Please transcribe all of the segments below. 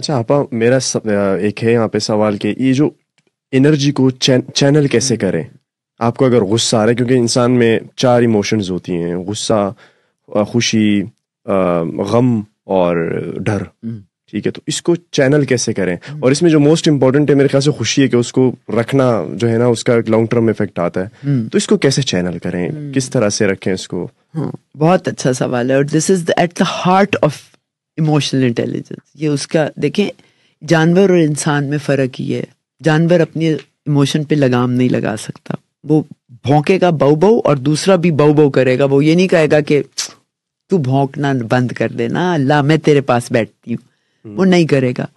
अच्छा आप मेरा सब, एक है यहाँ पे सवाल कि ये जो एनर्जी को चैन, चैनल कैसे हम्म। करें आपको अगर गुस्सा आ रहा है क्योंकि इंसान में चार इमोशंस होती हैं गुस्सा खुशी गम और डर हम्म। ठीक है तो इसको चैनल कैसे करें हम्म। और इसमें जो मोस्ट इम्पोर्टेंट है मेरे ख्याल से खुशी है कि उसको रखना जो है ना उसका एक लॉन्ग टर्म इफेक्ट आता है तो इसको कैसे चैनल करें किस तरह से रखें इसको हाँ, बहुत अच्छा सवाल है और this is at the heart of emotional intelligence ये उसका देखें जानवर और इंसान में फ़र्क ये है जानवर अपने इमोशन पे लगाम नहीं लगा सकता वो भौंकेगा बऊ बहु और दूसरा भी बहु बहु करेगा वो ये नहीं कहेगा कि तू भौंकना बंद कर देना अल्लाह मैं तेरे पास बैठती हूँ हम्म। वो नहीं करेगा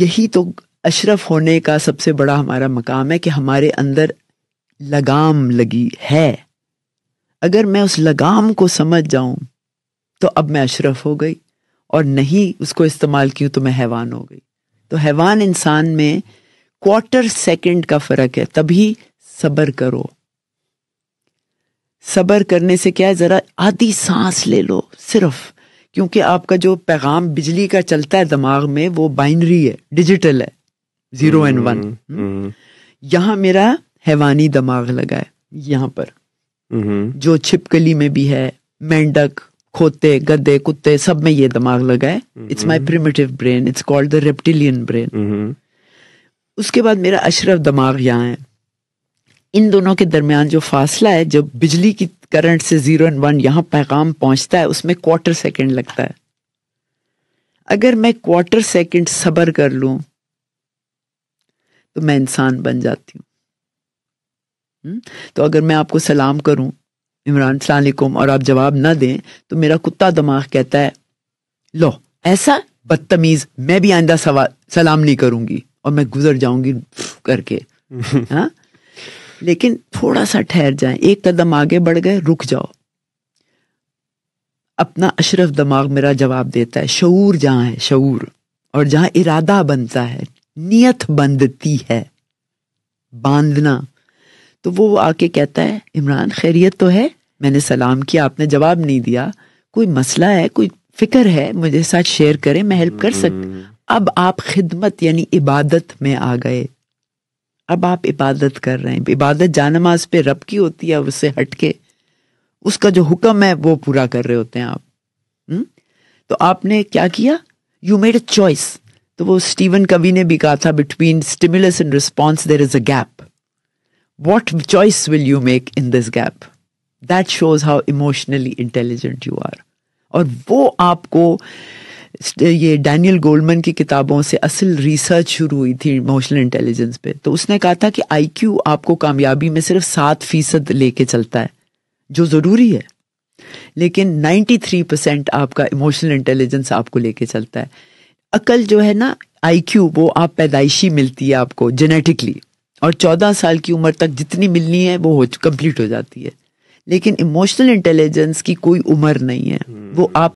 यही तो अशरफ होने का सबसे बड़ा हमारा मकाम है कि हमारे अंदर लगाम लगी है अगर मैं उस लगाम को समझ जाऊं तो अब मैं अशरफ हो गई और नहीं उसको इस्तेमाल की तो मैं हैवान हो गई तो हैवान इंसान में क्वार्टर सेकंड का फर्क है तभी सब्र करो सब्र करने से क्या है ज़रा आधी सांस ले लो सिर्फ क्योंकि आपका जो पैगाम बिजली का चलता है दिमाग में वो बाइनरी है डिजिटल है जीरो एंड वन यहां मेरा हैवानी दिमाग लगा है यहां पर हम्म। जो छिपकली में भी है मेंढक खोते गद्दे कुत्ते सब में ये दिमाग लगा है it's my primitive brain it's called the reptilian brain उसके बाद मेरा अशरफ दिमाग यहाँ है इन दोनों के दरमियान जो फासला है जब बिजली की करंट से जीरो एंड वन यहाँ पैगाम पहुंचता है उसमें क्वार्टर सेकंड लगता है अगर मैं क्वार्टर सेकंड सब्र कर लू तो मैं इंसान बन जाती हूँ हम्म। तो अगर मैं आपको सलाम करूं इमरान सलाकुम और आप जवाब ना दें तो मेरा कुत्ता दिमाग कहता है लो ऐसा बदतमीज मैं भी आइंदा सलाम नहीं करूंगी और मैं गुजर जाऊंगी करके हाँ लेकिन थोड़ा सा ठहर जाए एक कदम आगे बढ़ गए रुक जाओ अपना अशरफ दिमाग मेरा जवाब देता है शूर जहाँ है शूर और जहाँ इरादा बनता है नियत बंधती है बांधना तो वो आके कहता है इमरान खैरियत तो है मैंने सलाम किया आपने जवाब नहीं दिया कोई मसला है कोई फिक्र है मुझे साथ शेयर करें मैं हेल्प कर सकती हम्म। अब आप खिदमत यानी इबादत में आ गए अब आप इबादत कर रहे हैं इबादत जानमाज पे रब की होती है उससे हटके उसका जो हुक्म है वो पूरा कर रहे होते हैं आप हुँ? हम्म? तो आपने क्या किया यू मेड अ चॉइस तो वो स्टीवन कवि ने भी कहा था between stimulus and response there is a gap what choice will you make in this gap that shows how emotionally intelligent you are और वो आपको ये डैनियल गोल्डमैन की किताबों से असल रिसर्च शुरू हुई थी इमोशनल इंटेलिजेंस पे तो उसने कहा था कि आईक्यू आपको कामयाबी में सिर्फ सात फीसद लेके चलता है जो ज़रूरी है लेकिन 93 परसेंट आपका इमोशनल इंटेलिजेंस आपको लेके चलता है अकल जो है ना आईक्यू वो आप पैदाइशी मिलती है आपको जेनेटिकली और 14 साल की उम्र तक जितनी मिलनी है वो हो कंप्लीट हो जाती है लेकिन इमोशनल इंटेलिजेंस की कोई उम्र नहीं है वो आप